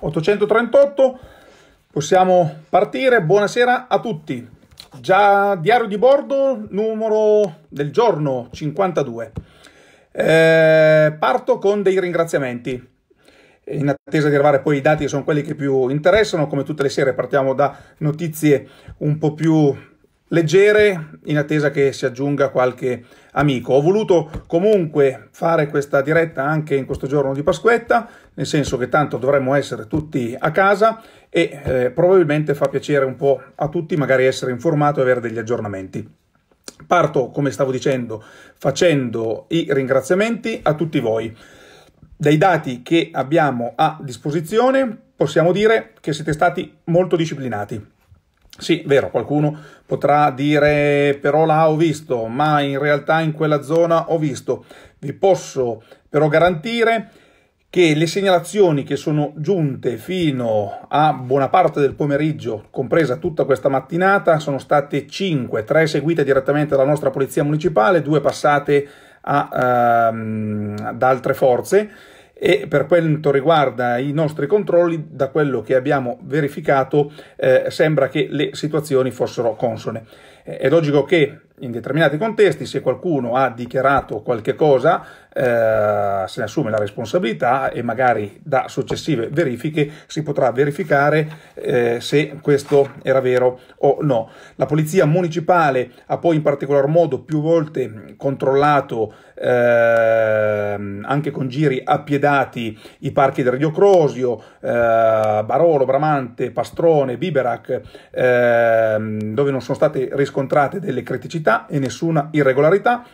838 possiamo partire buonasera a tutti già diario di bordo numero del giorno 52 eh, parto con dei ringraziamenti in attesa di arrivare poi i dati che sono quelli che più interessano come tutte le sere partiamo da notizie un po' più leggere in attesa che si aggiunga qualche amico. Ho voluto comunque fare questa diretta anche in questo giorno di Pasquetta, nel senso che tanto dovremmo essere tutti a casa e eh, probabilmente fa piacere un po' a tutti magari essere informato e avere degli aggiornamenti. Parto, come stavo dicendo, facendo i ringraziamenti a tutti voi. Dai dati che abbiamo a disposizione possiamo dire che siete stati molto disciplinati sì, vero, qualcuno potrà dire però là ho visto, ma in realtà in quella zona ho visto. Vi posso però garantire che le segnalazioni che sono giunte fino a buona parte del pomeriggio, compresa tutta questa mattinata, sono state 5, 3 seguite direttamente dalla nostra polizia municipale, 2 passate a, ehm, ad altre forze e per quanto riguarda i nostri controlli, da quello che abbiamo verificato, eh, sembra che le situazioni fossero consone. È logico che in determinati contesti se qualcuno ha dichiarato qualche cosa eh, se ne assume la responsabilità e magari da successive verifiche si potrà verificare eh, se questo era vero o no. La polizia municipale ha poi in particolar modo più volte controllato eh, anche con giri appiedati i parchi del Rio Crosio, eh, Barolo, Bramante, Pastrone, Biberac, ehm, dove non sono state riscontrate delle criticità irregolarità e nessuna irregolarità,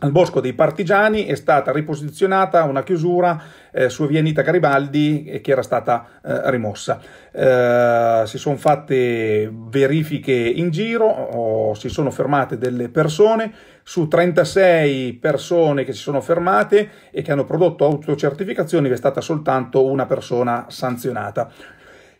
al Bosco dei Partigiani è stata riposizionata una chiusura eh, su via Anita Garibaldi eh, che era stata eh, rimossa. Eh, si sono fatte verifiche in giro, si sono fermate delle persone, su 36 persone che si sono fermate e che hanno prodotto autocertificazioni vi è stata soltanto una persona sanzionata.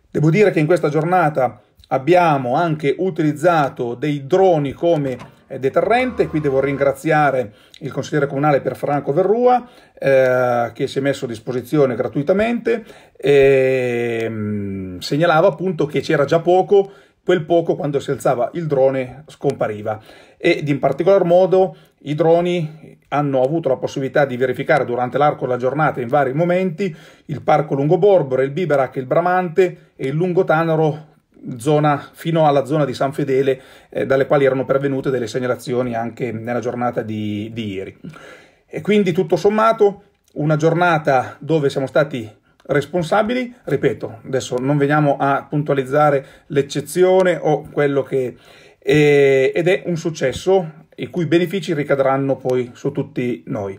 Devo dire che in questa giornata abbiamo anche utilizzato dei droni come deterrente. Qui devo ringraziare il consigliere comunale per Franco Verrua eh, che si è messo a disposizione gratuitamente e ehm, mh, segnalava appunto che c'era già poco quel poco quando si alzava il drone scompariva ed in particolar modo i droni hanno avuto la possibilità di verificare durante l'arco della giornata in vari momenti il parco Lungoborbore, il Biberac, il Bramante e il Lungotanaro zona, fino alla zona di San Fedele, eh, dalle quali erano pervenute delle segnalazioni anche nella giornata di, di ieri. E quindi tutto sommato una giornata dove siamo stati responsabili, ripeto, adesso non veniamo a puntualizzare l'eccezione o quello che è, ed è un successo i cui benefici ricadranno poi su tutti noi.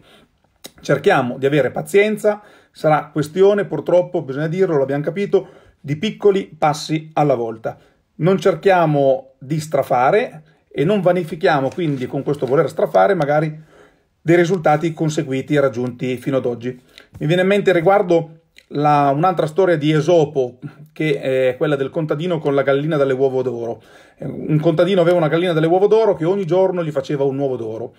Cerchiamo di avere pazienza, sarà questione, purtroppo bisogna dirlo, l'abbiamo capito, di piccoli passi alla volta. Non cerchiamo di strafare e non vanifichiamo quindi con questo voler strafare magari dei risultati conseguiti e raggiunti fino ad oggi. Mi viene in mente riguardo la, un'altra storia di Esopo, che è quella del contadino con la gallina dalle uova d'oro. Eh, un contadino aveva una gallina dalle uova d'oro che ogni giorno gli faceva un uovo d'oro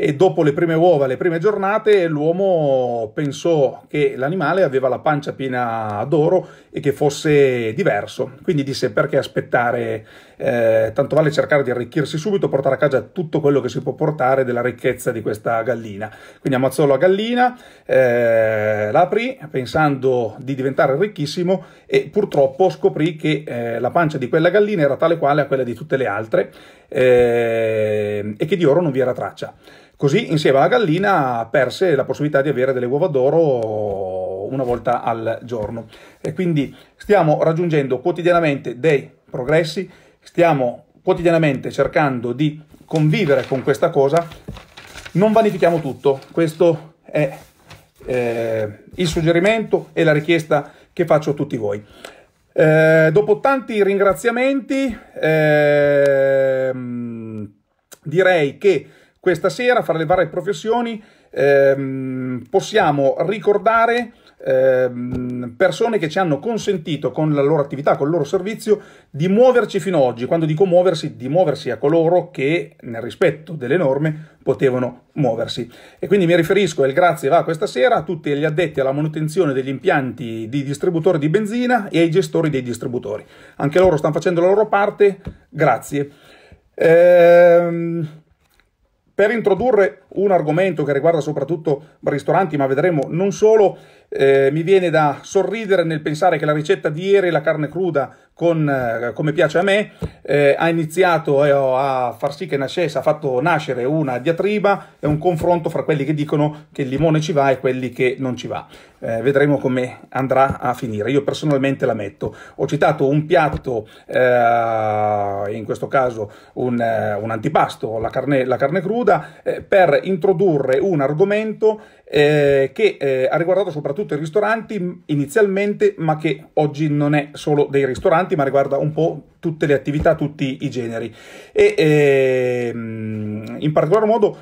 e dopo le prime uova, le prime giornate, l'uomo pensò che l'animale aveva la pancia piena d'oro e che fosse diverso. Quindi disse perché aspettare, eh, tanto vale cercare di arricchirsi subito, portare a casa tutto quello che si può portare della ricchezza di questa gallina. Quindi ammazzò la gallina, eh, la aprì pensando di diventare ricchissimo e purtroppo scoprì che eh, la pancia di quella gallina era tale quale a quella di tutte le altre eh, e che di oro non vi era traccia. Così insieme alla gallina perse la possibilità di avere delle uova d'oro una volta al giorno. E quindi stiamo raggiungendo quotidianamente dei progressi, stiamo quotidianamente cercando di convivere con questa cosa. Non vanifichiamo tutto, questo è eh, il suggerimento e la richiesta che faccio a tutti voi. Eh, dopo tanti ringraziamenti, eh, direi che questa sera, fra le varie professioni, ehm, possiamo ricordare ehm, persone che ci hanno consentito con la loro attività, con il loro servizio, di muoverci fino ad oggi. Quando dico muoversi, di muoversi a coloro che, nel rispetto delle norme, potevano muoversi. E quindi mi riferisco, e il grazie va questa sera, a tutti gli addetti alla manutenzione degli impianti di distributori di benzina e ai gestori dei distributori. Anche loro stanno facendo la loro parte, grazie. Ehm per introdurre un argomento che riguarda soprattutto ristoranti, ma vedremo non solo, eh, mi viene da sorridere nel pensare che la ricetta di ieri, la carne cruda, con, eh, come piace a me, eh, ha iniziato a far sì che nascesse, ha fatto nascere una diatriba e un confronto fra quelli che dicono che il limone ci va e quelli che non ci va. Eh, vedremo come andrà a finire. Io personalmente la metto. Ho citato un piatto, eh, in questo caso un, eh, un antipasto, la carne, la carne cruda, per introdurre un argomento che ha riguardato soprattutto soprattutto i ristoranti inizialmente, ma che oggi non è solo dei ristoranti, ma riguarda un po' tutte le attività, tutti i generi. E ehm, in particolar modo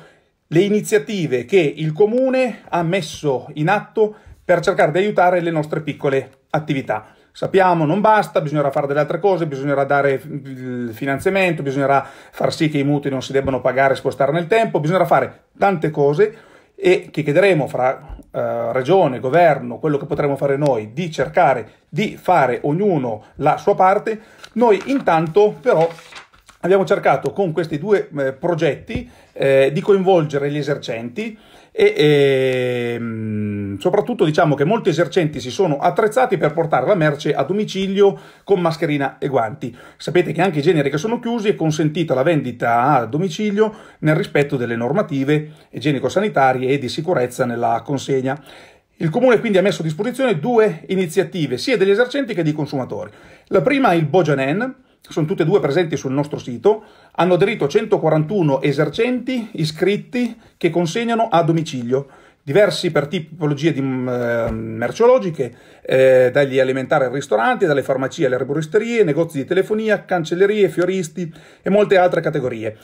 le iniziative che il comune ha messo in atto per cercare di aiutare le nostre piccole attività sappiamo non basta, bisognerà fare delle altre cose, bisognerà dare il finanziamento, bisognerà far sì che i mutui non si debbano pagare e spostare nel tempo, bisognerà fare tante cose e che chiederemo fra eh, regione, governo, quello che potremmo fare noi, di cercare di fare ognuno la sua parte, noi intanto però abbiamo cercato con questi due eh, progetti eh, di coinvolgere gli esercenti, e, e, ehm, soprattutto diciamo che molti esercenti si sono attrezzati per portare la merce a domicilio con mascherina e guanti. Sapete che anche i generi che sono chiusi è consentita la vendita a domicilio nel rispetto delle normative igienico-sanitarie e di sicurezza nella consegna. Il comune quindi ha messo a disposizione due iniziative, sia degli esercenti che dei consumatori. La prima è il Bojanen, sono tutte e due presenti sul nostro sito, hanno aderito 141 esercenti iscritti che consegnano a domicilio, diversi per tipologie di, mm, eh, merceologiche, eh, dagli alimentari ai ristoranti, dalle farmacie alle arboristerie, negozi di telefonia, cancellerie, fioristi e molte altre categorie.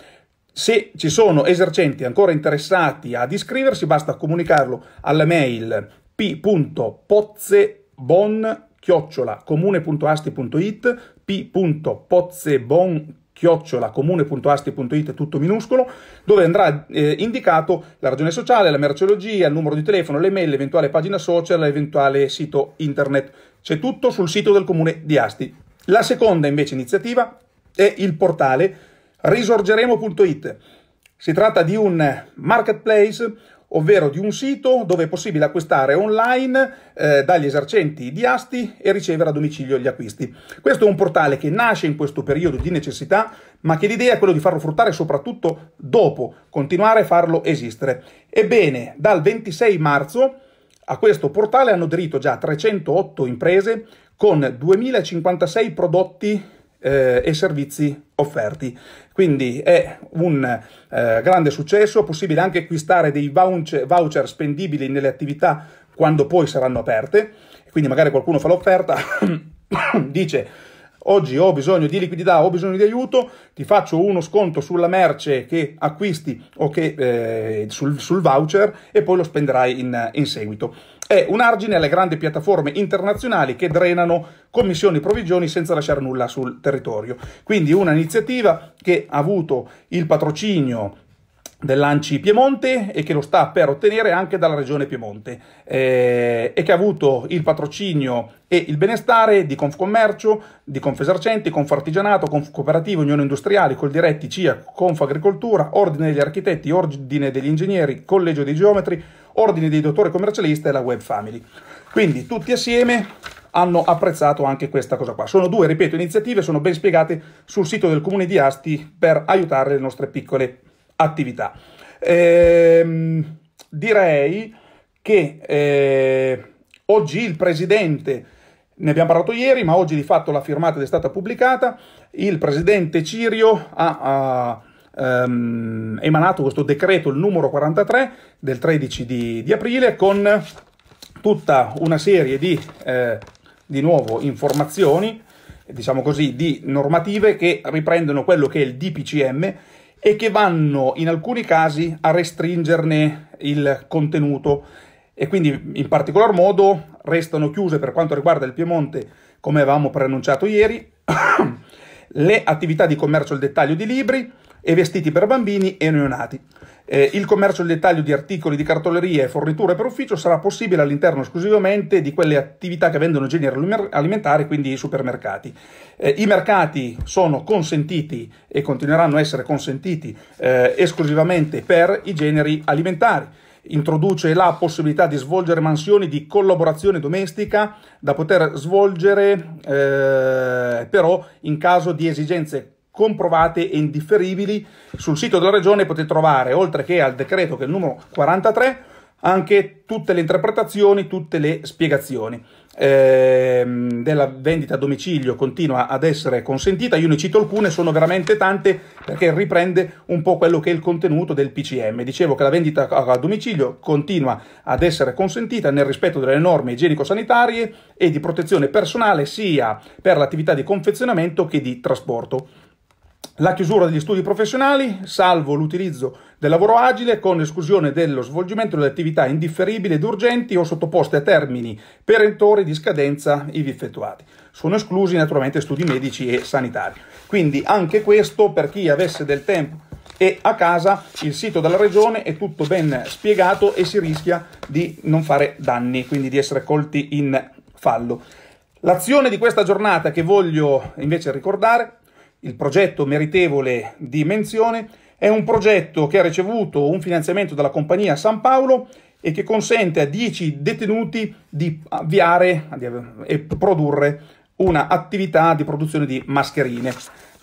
Se ci sono esercenti ancora interessati ad iscriversi, basta comunicarlo alla mail p.pozzebon.comune.asti.it p.pozzebon chiocciolacomune.asti.it tutto minuscolo, dove andrà eh, indicato la ragione sociale, la merceologia, il numero di telefono, le mail, l'eventuale pagina social, l'eventuale sito internet. C'è tutto sul sito del comune di Asti. La seconda invece iniziativa è il portale risorgeremo.it. Si tratta di un marketplace ovvero di un sito dove è possibile acquistare online eh, dagli esercenti di asti e ricevere a domicilio gli acquisti. Questo è un portale che nasce in questo periodo di necessità, ma che l'idea è quello di farlo fruttare soprattutto dopo, continuare a farlo esistere. Ebbene, dal 26 marzo a questo portale hanno aderito già 308 imprese con 2056 prodotti eh, e servizi offerti. Quindi è un eh, grande successo, possibile anche acquistare dei voucher, voucher spendibili nelle attività quando poi saranno aperte, quindi magari qualcuno fa l'offerta, dice oggi ho bisogno di liquidità, ho bisogno di aiuto, ti faccio uno sconto sulla merce che acquisti o che, eh, sul, sul, voucher e poi lo spenderai in, in seguito è un argine alle grandi piattaforme internazionali che drenano commissioni e provvigioni senza lasciare nulla sul territorio. Quindi un'iniziativa che ha avuto il patrocinio dell'Anci Piemonte e che lo sta per ottenere anche dalla Regione Piemonte eh, e che ha avuto il patrocinio e il benestare di Confcommercio, di Confesercenti, Confartigianato, Confcooperativa, Unione Industriali, Coldiretti, CIA, Confagricoltura, Ordine degli Architetti, Ordine degli Ingegneri, Collegio dei Geometri, Ordine dei Dottori Commercialista e la Web Family. Quindi tutti assieme hanno apprezzato anche questa cosa qua. Sono due, ripeto, iniziative, sono ben spiegate sul sito del comune di Asti per aiutare le nostre piccole attività. Ehm, direi che eh, oggi il presidente, ne abbiamo parlato ieri, ma oggi di fatto la firmata è stata pubblicata, il presidente Cirio ha, ha ehm, emanato questo decreto, il numero 43 del 13 di, di aprile, con tutta una serie di, eh, di nuovo, informazioni, diciamo così, di normative che riprendono quello che è il DPCM e che vanno in alcuni casi a restringerne il contenuto e quindi in particolar modo restano chiuse per quanto riguarda il Piemonte, come avevamo preannunciato ieri, le attività di commercio al dettaglio di libri, e vestiti per bambini e neonati. Eh, il commercio al dettaglio di articoli di cartoleria e forniture per ufficio sarà possibile all'interno esclusivamente di quelle attività che vendono generi alimentari, quindi i supermercati. Eh, I mercati sono consentiti e continueranno a essere consentiti eh, esclusivamente per i generi alimentari introduce la possibilità di svolgere mansioni di collaborazione domestica da poter svolgere eh, però in caso di esigenze comprovate e indifferibili. Sul sito della Regione potete trovare, oltre che al decreto che è il numero 43, anche tutte le interpretazioni, tutte le spiegazioni. Eh, della vendita a domicilio continua ad essere consentita, io ne cito alcune, sono veramente tante perché riprende un po' quello che è il contenuto del PCM. Dicevo che la vendita a domicilio continua ad essere consentita nel rispetto delle norme igienico-sanitarie e di protezione personale sia per l'attività di confezionamento che di trasporto la chiusura degli studi professionali, salvo l'utilizzo del lavoro agile con esclusione dello svolgimento delle attività indifferibili ed urgenti o sottoposte a termini perentori di scadenza ivi effettuati. Sono esclusi naturalmente studi medici e sanitari. Quindi anche questo per chi avesse del tempo e a casa il sito della regione è tutto ben spiegato e si rischia di non fare danni, quindi di essere colti in fallo. L'azione di questa giornata che voglio invece ricordare il progetto meritevole di menzione è un progetto che ha ricevuto un finanziamento dalla compagnia San Paolo e che consente a 10 detenuti di avviare e produrre un'attività di produzione di mascherine.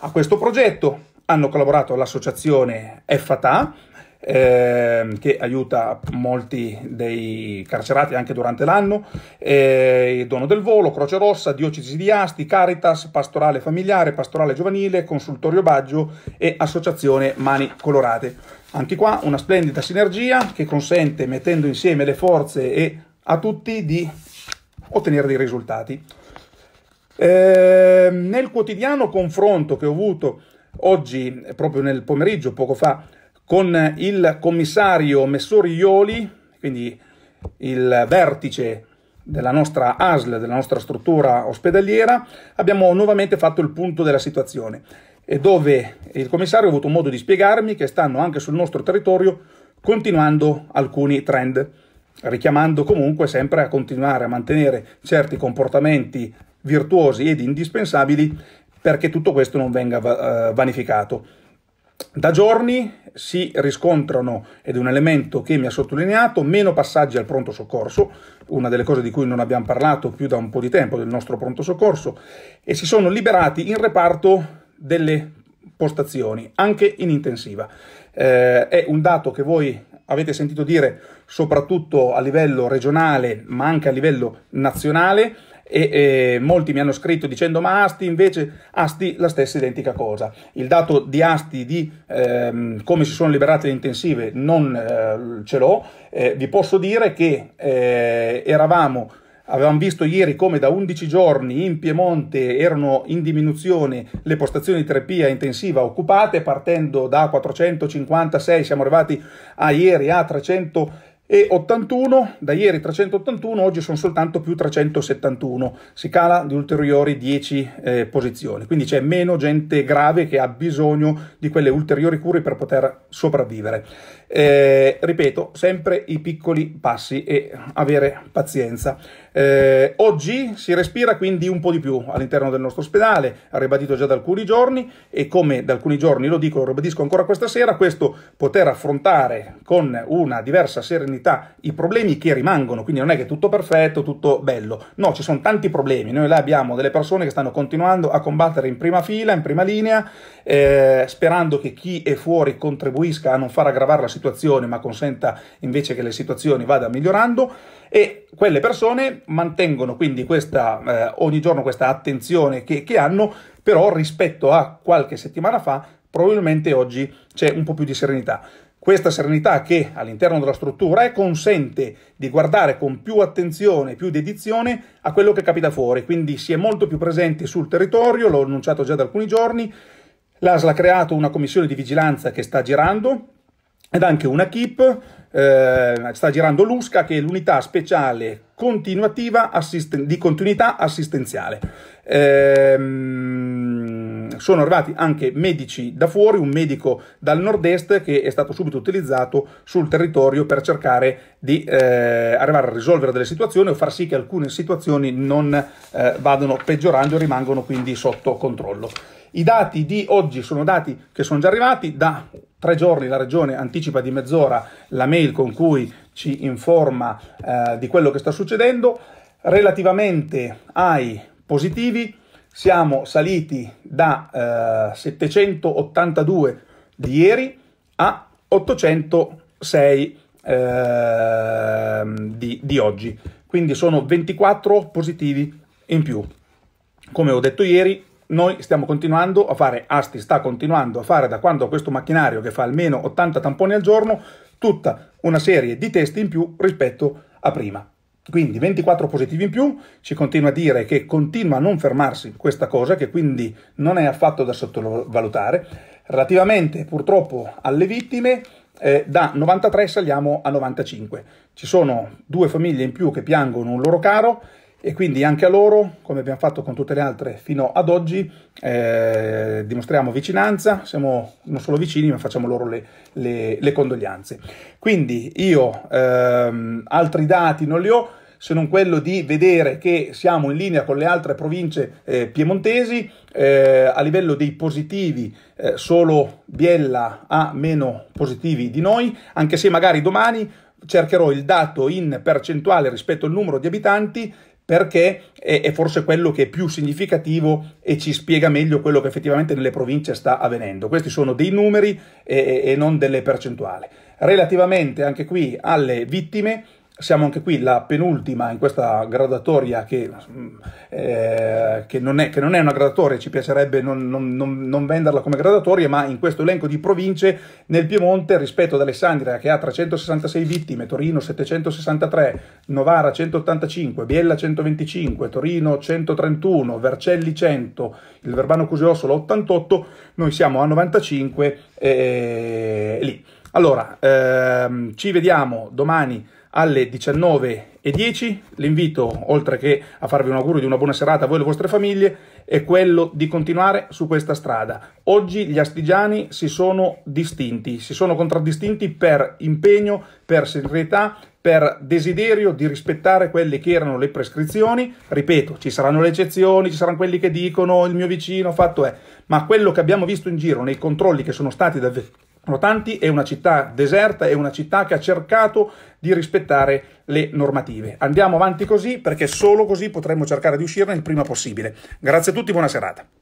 A questo progetto hanno collaborato l'associazione FATA, eh, che aiuta molti dei carcerati anche durante l'anno, eh, dono del volo, Croce Rossa, Diocesi di Asti, Caritas, Pastorale Familiare, Pastorale Giovanile, Consultorio Baggio e Associazione Mani Colorate. Anche qua una splendida sinergia che consente, mettendo insieme le forze e a tutti, di ottenere dei risultati. Eh, nel quotidiano confronto che ho avuto oggi, proprio nel pomeriggio, poco fa, con il commissario Messori Ioli, quindi il vertice della nostra ASL, della nostra struttura ospedaliera, abbiamo nuovamente fatto il punto della situazione e dove il commissario ha avuto modo di spiegarmi che stanno anche sul nostro territorio continuando alcuni trend, richiamando comunque sempre a continuare a mantenere certi comportamenti virtuosi ed indispensabili perché tutto questo non venga eh, vanificato. Da giorni si riscontrano, ed è un elemento che mi ha sottolineato, meno passaggi al pronto soccorso, una delle cose di cui non abbiamo parlato più da un po' di tempo del nostro pronto soccorso, e si sono liberati in reparto delle postazioni, anche in intensiva. Eh, è un dato che voi avete sentito dire soprattutto a livello regionale, ma anche a livello nazionale e, e molti mi hanno scritto dicendo ma Asti invece Asti la stessa identica cosa. Il dato di Asti di ehm, come si sono liberate le intensive non eh, ce l'ho, eh, vi posso dire che eh, eravamo Avevamo visto ieri come da 11 giorni in Piemonte erano in diminuzione le postazioni di terapia intensiva occupate, partendo da 456 siamo arrivati a ieri a 300 e 81, da ieri 381, oggi sono soltanto più 371, si cala di ulteriori 10 eh, posizioni, quindi c'è meno gente grave che ha bisogno di quelle ulteriori cure per poter sopravvivere. Eh, ripeto, sempre i piccoli passi e avere pazienza. Eh, oggi si respira quindi un po' di più all'interno del nostro ospedale, ribadito già da alcuni giorni e come da alcuni giorni lo dico, lo ribadisco ancora questa sera, questo poter affrontare con una diversa serenità i problemi che rimangono, quindi non è che tutto perfetto, tutto bello, no, ci sono tanti problemi, noi là abbiamo delle persone che stanno continuando a combattere in prima fila, in prima linea, eh, sperando che chi è fuori contribuisca a non far aggravare la situazione ma consenta invece che le situazioni vada migliorando e quelle persone mantengono quindi questa, eh, ogni giorno questa attenzione che, che hanno, però rispetto a qualche settimana fa probabilmente oggi c'è un po' più di serenità. Questa serenità che all'interno della struttura è consente di guardare con più attenzione, più dedizione a quello che capita fuori, quindi si è molto più presenti sul territorio, l'ho annunciato già da alcuni giorni, l'ASL ha creato una commissione di vigilanza che sta girando ed anche una KIP eh, sta girando l'USCA che è l'unità speciale continuativa assisten- di continuità assistenziale. Ehm, sono arrivati anche medici da fuori, un medico dal nord-est che è stato subito utilizzato sul territorio per cercare di eh, arrivare a risolvere delle situazioni o far sì che alcune situazioni non eh, vadano peggiorando e rimangano quindi sotto controllo. I dati di oggi sono dati che sono già arrivati da tre giorni la regione anticipa di mezz'ora la mail con cui ci informa eh, di quello che sta succedendo. Relativamente ai positivi siamo saliti da eh, 782 di ieri a 806 eh, di, di oggi, quindi sono 24 positivi in più. Come ho detto ieri, noi stiamo continuando a fare, Asti sta continuando a fare da quando questo macchinario che fa almeno 80 tamponi al giorno, tutta una serie di test in più rispetto a prima. Quindi 24 positivi in più, ci continua a dire che continua a non fermarsi questa cosa, che quindi non è affatto da sottovalutare. Relativamente purtroppo alle vittime, eh, da 93 saliamo a 95. Ci sono due famiglie in più che piangono un loro caro, e quindi anche a loro, come abbiamo fatto con tutte le altre fino ad oggi, eh, dimostriamo vicinanza, siamo non solo vicini ma facciamo loro le, le, le condoglianze. Quindi io ehm, altri dati non li ho se non quello di vedere che siamo in linea con le altre province eh, piemontesi, eh, a livello dei positivi eh, solo Biella ha meno positivi di noi, anche se magari domani cercherò il dato in percentuale rispetto al numero di abitanti perché è, è, forse quello che è più significativo e ci spiega meglio quello che effettivamente nelle province sta avvenendo. Questi sono dei numeri e, e non delle percentuali. Relativamente anche qui alle vittime, siamo anche qui la penultima in questa gradatoria che, eh, che, non, è, che non, è, una gradatoria, ci piacerebbe non, non, non, venderla come gradatoria, ma in questo elenco di province nel Piemonte rispetto ad Alessandria che ha 366 vittime, Torino 763, Novara 185, Biella 125, Torino 131, Vercelli 100, il Verbano Cuseo 88, noi siamo a 95 eh, lì. Allora, ehm, ci vediamo domani alle 19.10. L'invito, oltre che a farvi un augurio di una buona serata a voi e alle vostre famiglie, è quello di continuare su questa strada. Oggi gli astigiani si sono distinti, si sono contraddistinti per impegno, per serietà, per desiderio di rispettare quelle che erano le prescrizioni. Ripeto, ci saranno le eccezioni, ci saranno quelli che dicono il mio vicino, fatto è, ma quello che abbiamo visto in giro nei controlli che sono stati davvero sono è una città deserta, è una città che ha cercato di rispettare le normative. Andiamo avanti così perché solo così potremmo cercare di uscirne il prima possibile. Grazie a tutti, buona serata.